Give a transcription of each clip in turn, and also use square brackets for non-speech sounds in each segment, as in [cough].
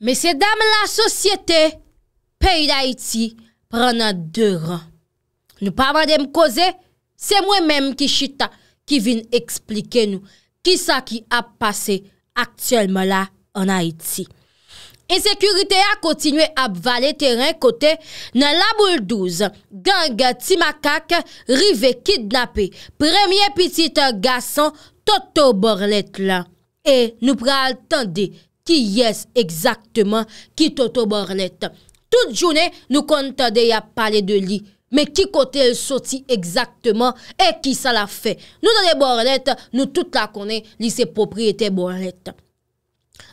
Mese dam la sosyete, peyi la iti pran an de ran. Nou pa vade m koze, se mwen menm ki chita ki vin eksplike nou ki sa ki ap pase aktuelman la an a iti. Ensekurite a kontinwe ap vale teren kote nan la bouldouze ganga ti makak rive kidnape premye pitite gason toto borlet lan. E nou pral tende ki yes, ekzaktman, ki toto borlet. Tout jounen, nou kontade ya pale de li, me ki kote el soti ekzaktman, e ki sa la fe. Nou dan le borlet, nou tout la konen, li se popri ete borlet.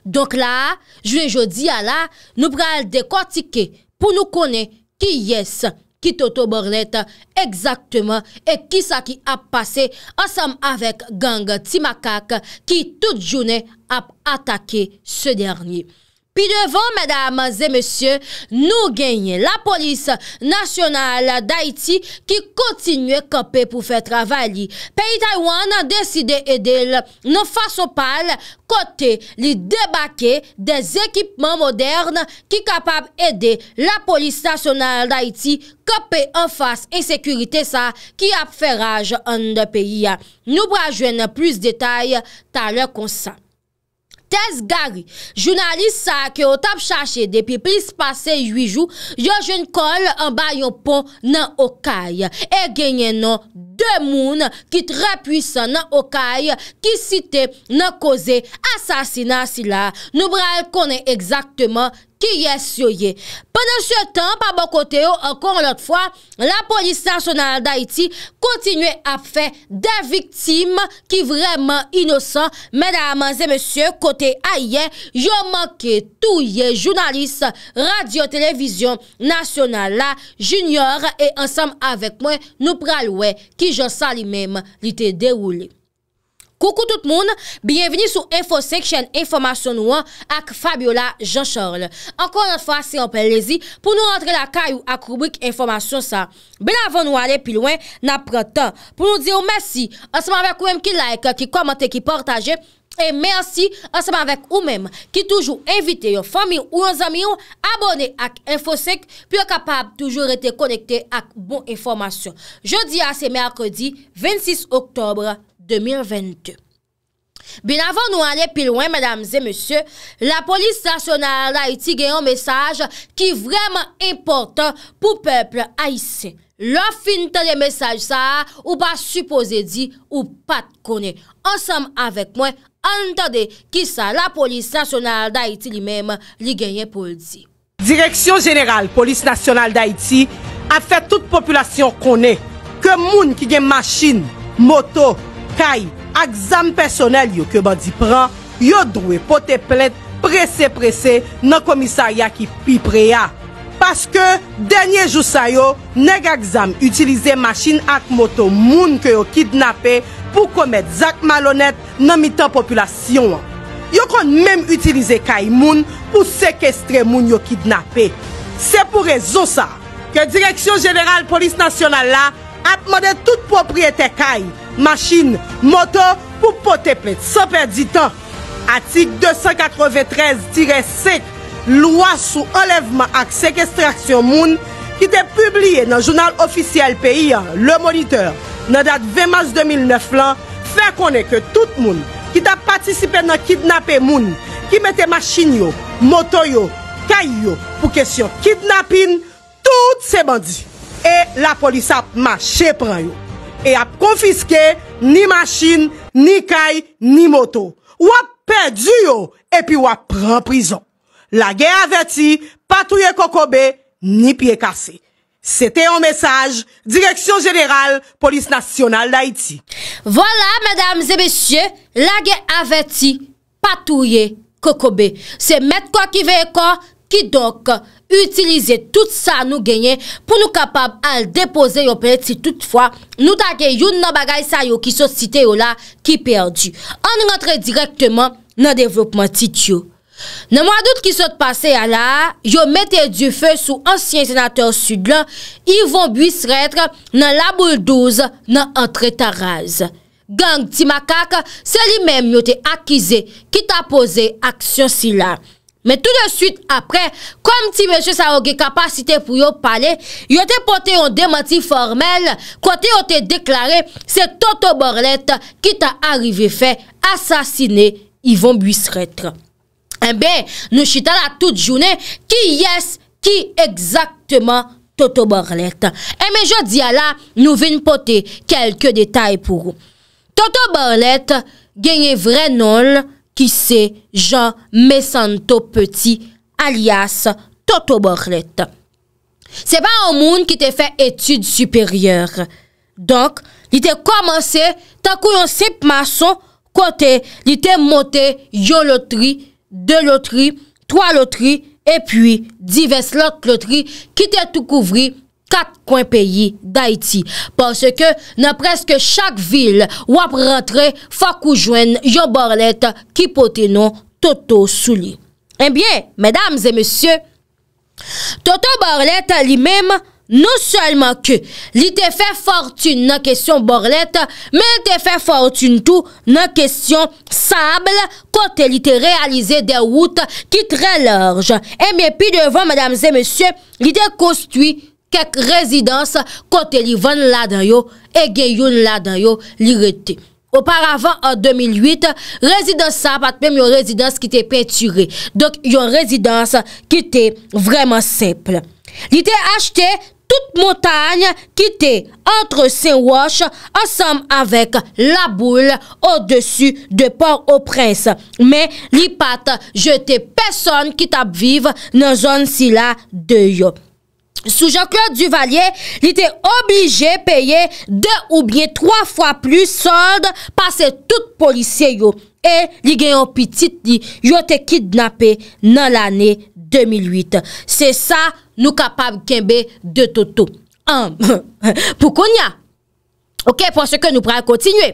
Donk la, jounen jodi ya la, nou pral dekotike, pou nou konen, ki yes, ki sa la fe. Ki Toto Bornet, ekzaktman ek kisa ki ap pase asanm avek gang Timakak ki tout jounen ap atake se derni. Pi devon, mèdames et mèsyè, nou genye la polis nasyonal d'Haïti ki kontinue kapè pou fè travali. Peyi Taiwan an deside edel nou fason pal kote li debake de zekipman modern ki kapab edel la polis nasyonal d'Haïti kapè an fase insekurite sa ki ap fè raj an de peyi. Nou brajwen nan plus detay ta lè konsan. Des gari, jounalist sa ke otap chache depi plis pase 8 jou, yo joun kol an bayon pon nan okaye e genye nan. Demoun ki tre pwisan nan okay ki site nan koze asasinansi la. Nou bral konen egzaktman ki yes yo ye. Pendan se tan, pa bon kote yo, ankon lot fwa, la polis nasyonal da iti kontinwe a fe de viktim ki vreman inosan. Men a manze, monsye, kote a ye, yo manke tou ye, jounalis, radio, televizyon, nasyonal la, jinyor, Koukou tout moun, biyevini sou info seksyen informasyon nou an ak Fabiola Jean-Charles. Ankon an fwa se yon pel lezi pou nou rentre la kayou ak rubrik informasyon sa. Ben avon nou ale pilouan, napre tan. Pou nou di ou mersi, asman vek ou em ki like, ki komante, ki portaje. E mersi ansem avèk ou mèm ki toujou invite yo fami ou yon zami yo abone ak infosek pi yo kapab toujou rete konekte ak bon informasyon. Jodi a se mèrkodi 26 oktobre 2022. Bin avon nou ale pi lwen, mèdames et monsye, la polis trasyonale la iti gen yon mesaj ki vreman importan pou peple a isen. Lo finite le mesaj sa ou pa suppose di ou pat kone. Ansem avèk mèm. an tade ki sa la polis nasyonal da iti li mem li genye pol di. Direksyon jeneral polis nasyonal da iti a fe tout populasyon konen ke moun ki gen masin, moto, kay, aksam personel yo ke bandi pran yo drou e pote plet prese prese nan komisarya ki pi preya. Paske denye jou sa yo, neg aksam utilize masin ak moto moun ki yo kidnapen pou komet zak malonet nan mitan populasyon. Yo kon menm utilize kay moun pou sekestre moun yo kidnapè. Se pou rezo sa, ke direksyon jeneral polis nasyonal la, ap mode tout popriyete kay, machin, moto, pou potepet sa perdi tan. Atik 293 diresek lwa sou alevman ak sekestreksyon moun, ki te publie nan jounal ofisyel peyi, le moniteur. Nan dat 20 mars 2009 lan, fè konè ke tout moun ki da patisipe nan kidnapè moun ki metè machin yo, moto yo, kay yo pou kesyon kidnapin tout se bandi. E la polis ap mache pran yo, e ap konfiske ni machin, ni kay, ni moto. Wap perdi yo, epi wap pran prizon. La gen aveti, patouye kokobe, ni pie kase. Sete yon mesaj, direksyon jeneral polis nasyonal d'Haïti. Vola, mèdames et bèsyè, lage avèti patouye kokobe. Se mèdko ki veyko, ki dok, utilize tout sa nou genye pou nou kapab al depose yon pèti toutfwa. Nou take yon nan bagay sa yo ki sosite yo la ki perdi. An nou rentre direktman nan devlopman tit yo. Nan mwa dout ki sot pase ya la, yo mette du fe sou ansyen senator sud lan, Yvon Buissretre nan labou doz nan antre ta raze. Gang ti makak, se li menm yo te akize ki ta pose aksyon si la. Men tout de suite apre, kom ti menche sa oge kapasite pou yo pale, yo te pote yon demanti formel kote yo te deklare se Toto Borlete ki ta arrive fe asasine Yvon Buissretre. Enbe, nou chita la tout jounen, ki yes, ki ekzaktman Toto Borlet. Enbe, jo diya la, nou vin pote kelke detay pou. Toto Borlet genye vre nol ki se Jean Messanto Petit alias Toto Borlet. Se pa an moun ki te fe etude superyere. Donk, li te komanse takou yon sip mason kote li te mote yolotri yon. 2 lotri, 3 lotri, et puis diverses lotri qui t'a tout couvri 4 coins pays d'Haïti. Parce que, na presque chaque ville ou ap rentrer, fa koujwen yon borlet ki potenon Toto Souli. Eh bien, mesdames et messieurs, Toto Borlet li mèm Nou selman ke li te fè Fortun nan kesyon borlet Men te fè fortun tou Nan kesyon sabl Kote li te realize de wout Ki tre lorj E men pi devan madame zè monsye Li te kostwi kek rezidans Kote li van la dan yo E gen yon la dan yo li rete Oparavan an 2008 Rezidans sabl atmen yon rezidans Ki te peyture Dok yon rezidans ki te vreman seple Li te achete tout moutagne ki te antre sen wosh ansam avek la boule o desu de por o prens. Men li pat jete peson ki tap vive nan zon si la de yo. Sou jok la du valye, li te oblije peye de oubie 3 fwa plus solde pase tout polisye yo e li gen yon pitit li yo te kidnape nan lane yon. 2008, se sa nou kapab kenbe de Toto. An, [laughs] pou kon ya? Ok, pou se ke nou pran kontinue.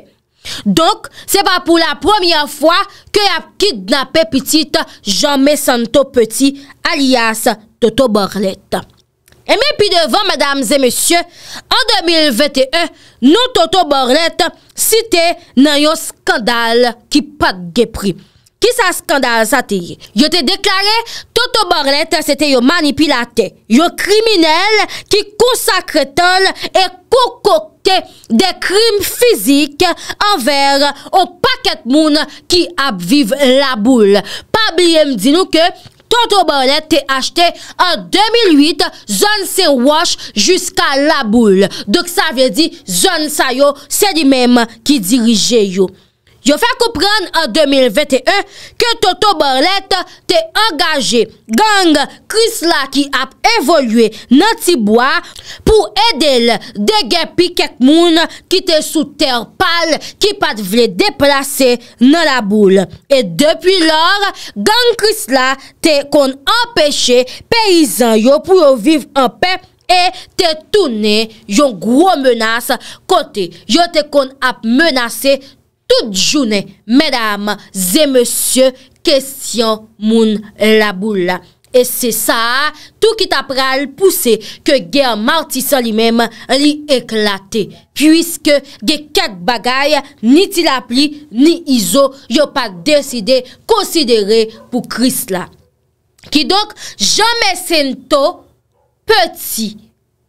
Donk, se pa pou la promyen fwa, ke ap kidnape pitit Jean Messanto Petit, alias Toto Borlet. E me pi devan, madame zemesye, an 2021, nou Toto Borlet, site nan yon skandal ki pat gepri. Ki sa skandal sa te ye? Yo te deklare, Toto Borlet se te yo manipilate. Yo kriminel ki konsakretol e koukote de krim fizik anver o paket moun ki apviv la boule. Pa bliem di nou ke Toto Borlet te achete an 2008 zon se wash jiska la boule. Dok sa ve di zon sa yo se di menm ki dirije yo. Yo fa koupran an 2021 ke Toto Borlet te angaje gang Krisla ki ap evolwe nan tibwa pou edel de gen pi ket moun ki te sou ter pal ki pat vle deplase nan la boule. E depi lor, gang Krisla te kon empeshe peyizan yo pou yo viv an pep e te toune yon gwo menas kote yo te kon ap menase Tout jounè, mèdame, zè monsye, kèsyon moun la boula. E se sa, tout ki tap pral pousse, ke ge an martisan li mèm li eklate. Puiske ge ket bagay, ni ti la pli, ni izo, yo pa deside konsidere pou kris la. Ki donk, jame sento, peti,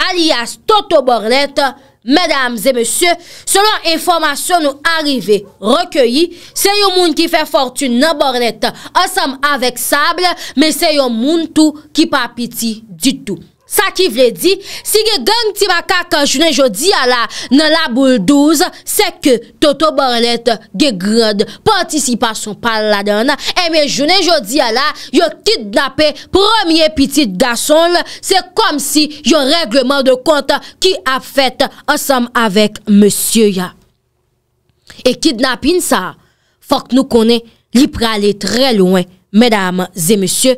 alias toto borlete, Medams e monsye, selon informasyon nou arrive, rekayi, se yon moun ki fe fortune nan bornet asam avek sable, me se yon moun tou ki pa piti di tou. Sa ki vle di, si ge gen ti waka kan jounen jodi ala nan la boule 12, se ke Toto Borlet ge grod, patisi pa son pal la dana, eme eh jounen jodi ala yo kidnapè promye piti da son la, se kom si yo regleman de konta ki a fèt asam avèk monsye ya. E kidnapin sa, fòk nou konè li pralè trè louen, mèdame zè monsye,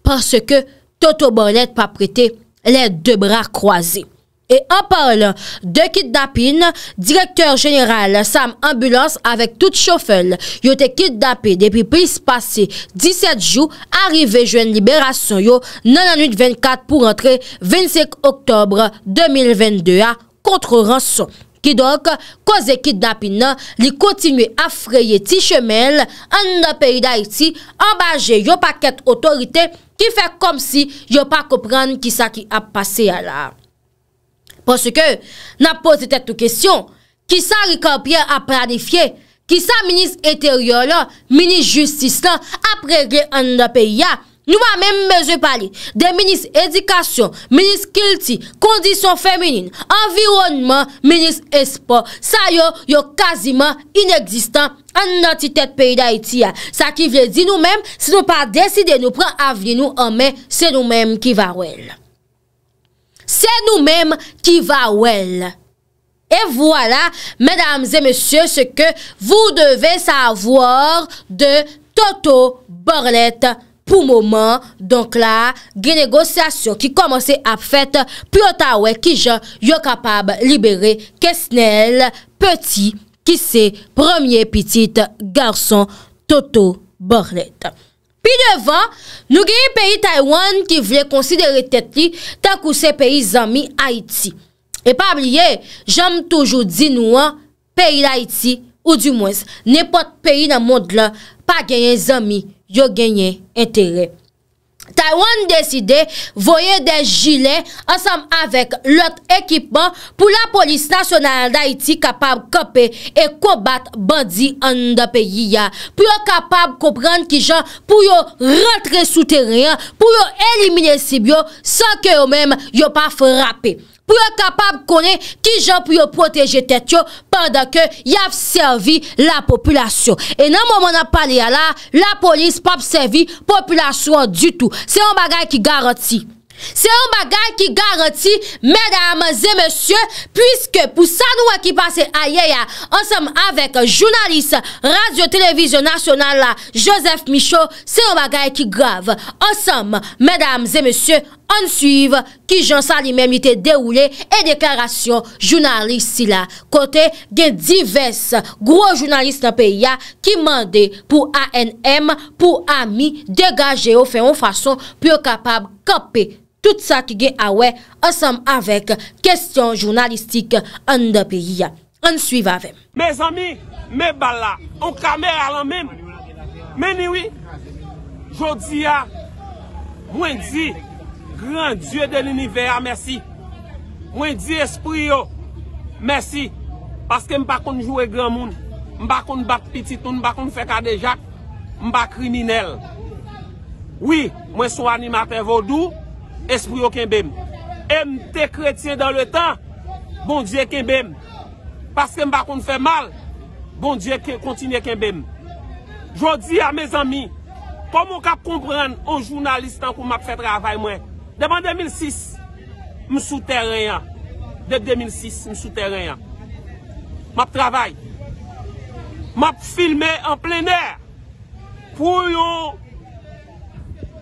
parce ke Toto Borlet pa prété les deux bras croisés. Et en parlant de kit d'apine, directeur général Sam Ambulance avec toute chauffelle, yo te kit d'apine depuis plus passé 17 jours, arrivé juen libération yo 98-24 pour entrer 25 octobre 2022 à Contre-Rançon. Ki donk, koze ki dapina li kontinwe a freye ti chemel an nan peyi da iti, ambaje yo pa ket otorite ki fe kom si yo pa kopran ki sa ki ap pase ya la. Pon se ke, nan pose tet tou kesyon, ki sa Rikampia ap planifiye, ki sa minis eteryo la, minis justis la, ap freye an nan peyi ya, Nou a men men je pali, de minis edikasyon, minis kilti, kondisyon femenine, environman, minis espo, sa yo yo kaziman ineksistan an nantitet peyi da iti ya. Sa ki vle di nou men, se nou pa deside nou pre avli nou an men, se nou men ki va ouel. Se nou men ki va ouel. E vwala, menams e monsye, se ke vou deve sa avwor de Toto Borlete. Pou mouman, donk la, gen negosyasyon ki komanse ap fèt, pi otawè ki jan yon kapab libere kesnel, peti ki se premier pitit garson Toto Borlet. Pi devan, nou gen yon peyi Taiwan ki vle konsidere tet li, tan kou se peyi zami Haiti. E pa bliye, jan m toujou di nou an, peyi l'Haiti, ou di mwes, ne pot peyi nan moun de la pa gen yon zami. Yo genye entere. Taywan deside voye de jile ansam avek lot ekipman pou la polis nasyonal da iti kapab kope e kobat bandi an da peyi ya. Pyo kapab kopran ki jan pou yo rentre sou teryen, pou yo elimine sib yo san ke yo men yo pa frape. pou yo kapab konen ki jan pou yo proteje tet yo pandan ke yav servi la populasyon. E nan moun moun ap pale ya la, la polis pa ap servi populasyon du tout. Se yon bagay ki garanti. Se yon bagay ki garanti, medam zemesye, pwiske pou sa nou akipase a yeya, ansam avek jounalis radyo televizyon nasyonal la Josef Micho, se yon bagay ki grav. Ansam, medam zemesye, An suive ki jan sa li mem ite de oule E deklarasyon jounalist si la Kote gen divers Gro jounalist an pe ya Ki mande pou ANM Pou AMI degaje ou feyon Fason pou kapab kope Tout sa ki gen awe Ansem avek Kestyon jounalistik an de pe ya An suive avem Me zami, me bala Ou kamer alan mem Meni wi Jodi ya Mwen di Grandye de l'univers, mersi. Mwen di espriyo, mersi. Paske m bakon jou e gran moun. M bakon bat pititoun, m bakon fe kadejak. M bak kriminel. Oui, mwen sou animate vodou, espriyo ken bem. M te kretye dan le tan, bon diye ken bem. Paske m bakon fe mal, bon diye kontine ken bem. Jodi a me zami, poman kap komprende o jounalistan kou map fet ravay mwen. Deman 2006, msou teren ya. Dep 2006, msou teren ya. Map travay. Map filme en ple ner. Pou yo,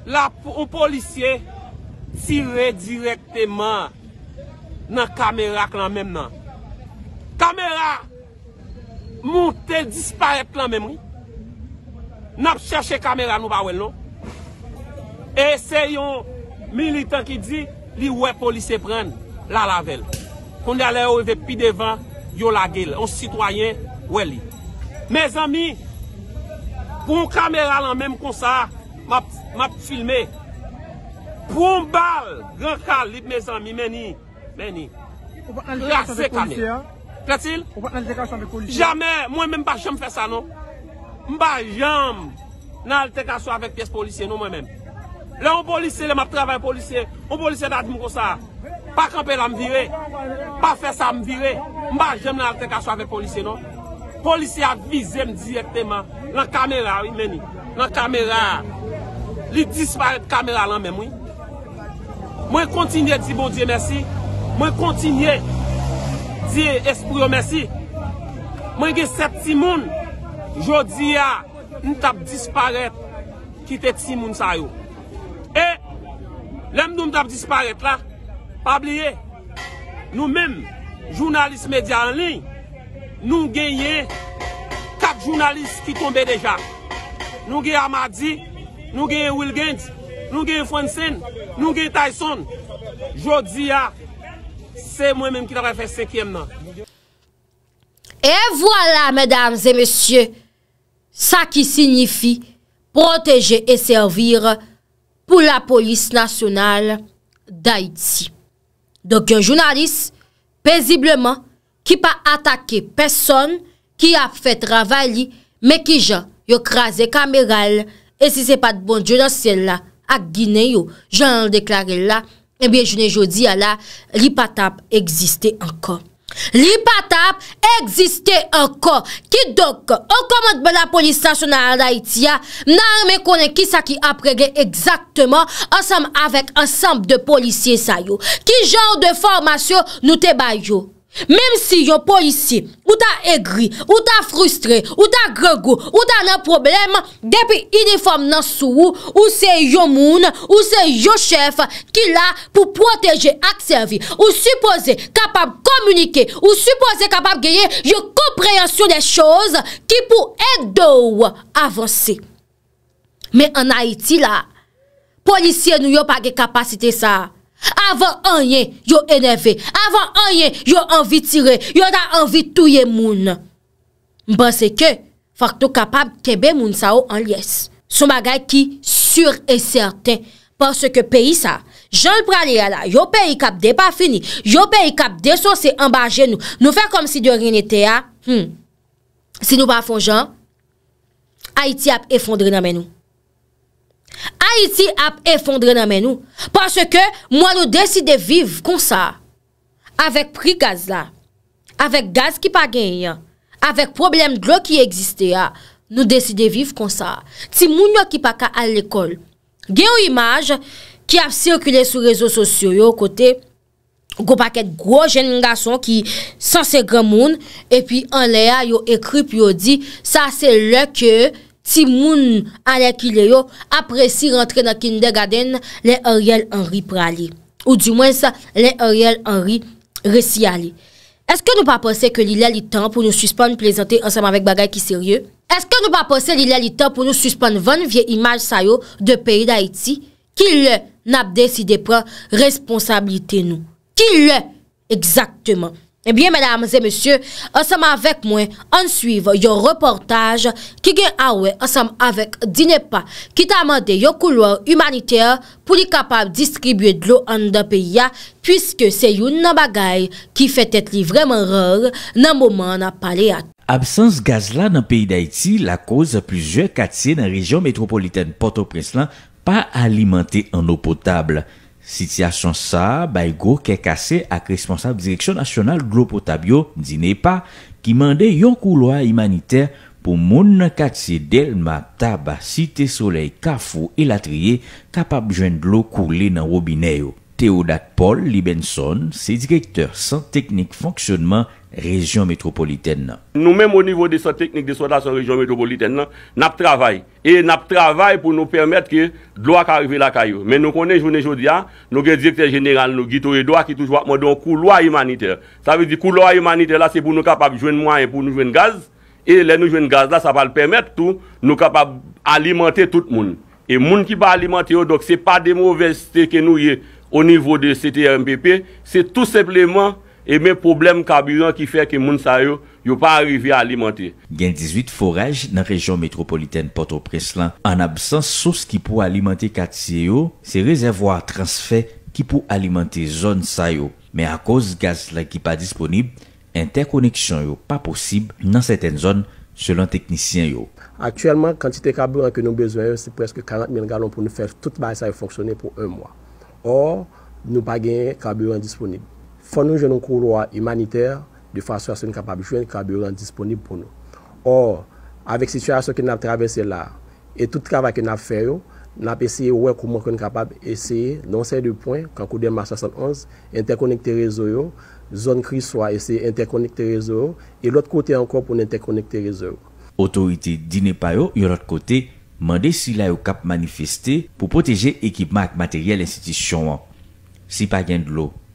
la pou policye tire direk teman nan kamerak lan mem nan. Kamerak moutel disparek lan mem. Nap chache kamerak nou ba wèl nou. Eseyo Militan ki di, li wè polisè pren, la lavel. Kondi alè wè pi devan, yo la gil. On sitwayen, wè li. Me zami, pou kameral an mèm konsa, map filmè. Pou mbal, gankal li pe me zami, meni, meni. La se kamer. Fletil? Jamè, mwen mèm pa jèm fè sa nou. Mba jèm nan alterkasyon avèk piès polisè nou mwen mèm. Le yon polisye, le mat travay polisye, yon polisye dati mkosa, pa kampè la mvire, pa fè sa mvire, mba jem nan alterkasyon avè polisye nou. Polisye avize m direktyman, nan kamera, wè meni, nan kamera, li disparèt kamera lan mè mwen. Mwen kontinye di bo diye mersi, mwen kontinye diye espriyo oh, mersi, mwen gen septi moun, jodi ya, ah, ni tap disparèt, ki te timoun sa yo. Lèm noum dap disparet la, pabliye, nou mèm, jounalist medya an lèm, nou genye, kat jounalist ki tombe deja. Nou genye Amadi, nou genye Wilgant, nou genye Fonsen, nou genye Tyson. Jodi ya, se mwen mèm ki lave fe sekèm nan. E voilà, mèdames et messieurs, sa ki signifi, protege et servire pou la polis nasyonal d'Haïti. Donk yon jounaris, pezibleman, ki pa atake peson ki a fet ravali, me ki jan, yo kraze kameral, e si se pa d'bon diyo dan sè la, ak Gine yo, jan an deklare la, e eh bie jounen jodi ya la, li patap egziste ankon. Li patap, egziste anko ki dok ankomot be la polis stasyonan an la itiya, nan me konen ki sa ki apregle egzaktman ansam avek ansam de polisye sa yo. Ki jan de formasyon nou te bay yo, menm si yo polisye. Ou ta egri, ou ta frustre, ou ta grego, ou ta nan problem depi uniform nan sou, ou se yo moun, ou se yo chef ki la pou proteje ak servi. Ou suppose kapab komunike, ou suppose kapab geye yo kompreyansyon de chouz ki pou edou avanse. Men an Haiti la, polisye nou yo pa ge kapasite sa a. Avan anyen yo eneve, avan anyen yo anvi tire, yo da anvi touye moun. Mba seke, fakto kapab kebe moun sa ou anlyes. Sou magay ki sur e certain, parce ke peyi sa, jol prale yala, yo peyi kapde pa fini, yo peyi kapde sou se ambaje nou. Nou fek kom si de rin ete ya, si nou pa fon jan, Haiti ap efondre nan men nou. Ha iti ap efondre nan men nou. Parce ke mwen nou deside viv kon sa. Avek pri gaz la. Avek gaz ki pa gen yon. Avek problem glou ki eksiste ya. Nou deside viv kon sa. Ti moun yo ki pa ka al ekol. Gen yo imaj ki ap sirkule sou rezo sosyo yo kote. Gopaket gwo jen nga son ki san se gen moun. E pi an le ya yo ekri pi yo di. Sa se le ke yo. Ti moun anèk ilè yo apresi rentre nan Kindergaden, lè oryèl anri pralè. Ou di mwen sa, lè oryèl anri resi alè. Eske nou pa pose ke li lè li tan pou nou suspande plezante ansèm avèk bagay ki serye? Eske nou pa pose li lè li tan pou nou suspande van vye imaj sayo de peyi d'Haïti? Ki lè nabde si depran responsabilite nou? Ki lè? Eksakteman. Ebyen eh menams e monsye, ansam avek mwen ansuiv yo reportaj ki gen awe ansam avek Dinepa ki ta amande yo kouloar humanite pou li kapab diskribye dlo an da peya pwiske se yon nan bagay ki fet etli vremen ror nan mouman nan paleat. Absans gaz la nan peyi d'Haïti la koz plusieurs katsi nan rejyon metropolitane Port-au-Preslan pa alimenté an nou potable. Sityasyon sa, baygo kekase ak responsab direksyon nasyonal glo potabyo di NEPA ki mande yon kouloa imaniter pou moun nan katsi Delma, Taba, Site Soleil, Kafou e Latriye kapap jwen glo koule nan robineyo. Teodat Paul Libenson, se direkter san teknik fonksyonman, région métropolitaine. Nous-mêmes, au niveau des soins technique de en région métropolitaine, nous travaillons. Et nous travaillons pour nous permettre que l'eau arrive caillou. Mais nous connaissons, aujourd'hui, hein, nous avons directeur général, nous Guito Edouard, qui toujours demandé un couloir humanitaire. Ça veut dire que couloir humanitaire, là, c'est pour nous capables de jouer moyen pour nous jouer gaz. Et les nous jouer gaz, là, ça va le permettre tout, nous capables d'alimenter tout le monde. Et monde qui va alimenter, donc, ce n'est pas des mauvaises que nous y au niveau de CTRMPP, c'est tout simplement E men problem kabyran ki fè ke moun sa yo, yo pa arrivi a alimentè. Gen 18 foraj nan rejon metropolitèn Port-au-Preslan. An absans sos ki pou alimentè kati se yo, se rezervo a transfer ki pou alimentè zon sa yo. Men a koz gaz la ki pa disponib, interkoneksyon yo pa posib nan seten zon selon teknisyen yo. Aktuellement, kantite kabyran ke nou bezwen yo, se preske 40 000 galon pou nou fè tout bay sa yo fonksyonè pou un mwa. Or, nou pa gen kabyran disponib. Fon nou jenon kou lwa imaniter de fasyon asen kapab chwen kab yo nan disponib pou nou. Or, avek sityasyon ke nap travese la e tout kava ke nap fè yo nap esye wè kouman kon kapab esye nan sey de pwoy kankou dema 71, interkonekte rezo yo zon kri swa esye interkonekte rezo yo e lot kote ankon pou n'interkonekte rezo yo. Otorite dine payo yo lot kote mande sila yo kap manifestè pou poteje ekipman k materyel institisyon yo. Si pa gen d'lo,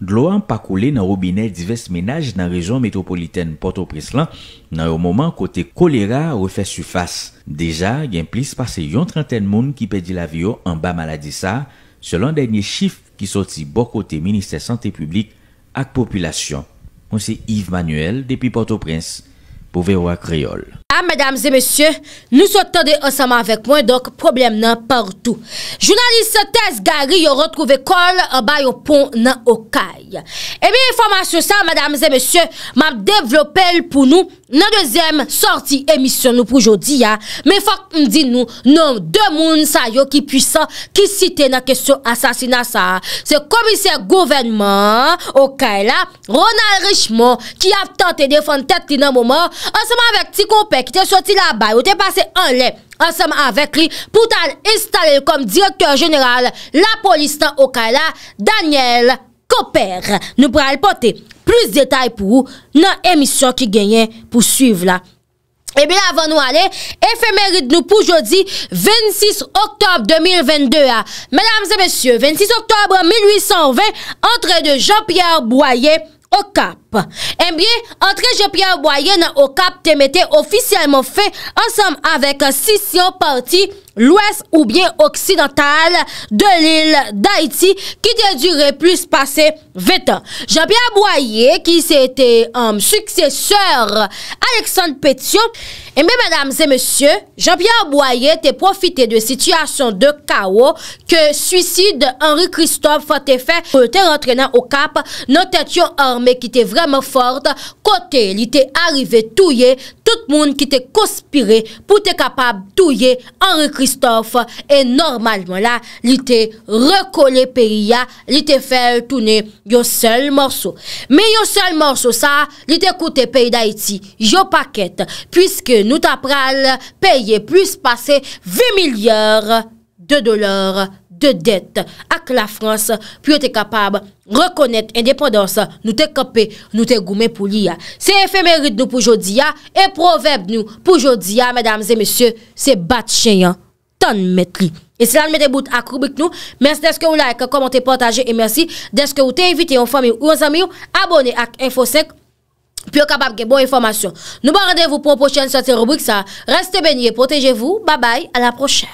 Glouan pakoule nan robine divers menaj nan rejon metropoliten Port-au-Prince lan nan yo mouman kote kolera ou efek sufas. Deja, gen plis pase yon trenten moun ki pedi la viyo an ba maladisa, selon denye chif ki soti bo kote Ministè Santé Publique ak Population. On se Yves Manuel, depi Port-au-Prince, pou verwa kreol. Ha, ah, madame zè mèsyè, nou sou tèdè ansem anvek mwen, dok problem nan pèr tout. Jounaliste Tess Gary yon retrouve kol anbay yon pon nan okay. Emi eh informasyon sa, madame zè mèsyè, map devlopèl pou nou nan dezem sorti emisyon nou pou jodi ya. Me fòk mdi nou, nou dè moun sa yo ki pwisa ki site nan kesyon asasina sa. Se komiser gouvenman okay la, Ronald Richman ki ap tante defan tèt nan mouman, ansem anvek ti kompe Ki te soti la bay ou te pase an le Ansem anvek li pou tal installe Kom direktor general la polista Okala Daniel Koper Nou pral pote Plus detay pou ou Nan emisyon ki genyen pou suiv la Eby la avan nou ale Efemerit nou pou jodi 26 Oktober 2022 Mesdames et messieurs 26 Oktober 1820 Entre de Jean-Pierre Boyer Okap Entrez Jean-Pierre Boyer nan Okap temete ofisyelman fe ansam avek sisyon parti l'ouest ou bien oksidantal de l'il d'Haïti ki te dure plus pase 20 ans. Jean-Pierre Boyer ki se euh, te suksesor Alexandre Petiot. E eh mi, mèdames e mèsyè, j'a bien aboye te profite de situasyon de kao ke suicide Henri Christophe te fè pou te rentrena o kap nan tètyon armè ki te vreman ford kote li te arrive touye tout moun ki te kospire pou te kapab touye Henri Christophe e normalman la, li te rekole periya li te fè toune yo sel morsou. Me yo sel morsou sa, li te koute peyi da iti, yo pakèt, pwiske nou, Nou tap pral peye plus pase vimilyar de dolar de det ak la Frans pou yo te kapab rekonet indepondans nou te kapé, nou te goumen pou li ya. Se efemerit nou pou jodi ya, e proverb nou pou jodi ya, mèdames et messieurs, se bat chen yon ton metri. E se lan mède bout ak rubik nou, mès deske ou like, komante, potaje, e mèsi deske ou te invite yon fami ou yon zami ou abone ak infosek. puis capable de bonnes information. Nous vous rendez-vous pour une prochaine sortie rubrique ça. Restez baignés, protégez-vous. Bye bye, à la prochaine.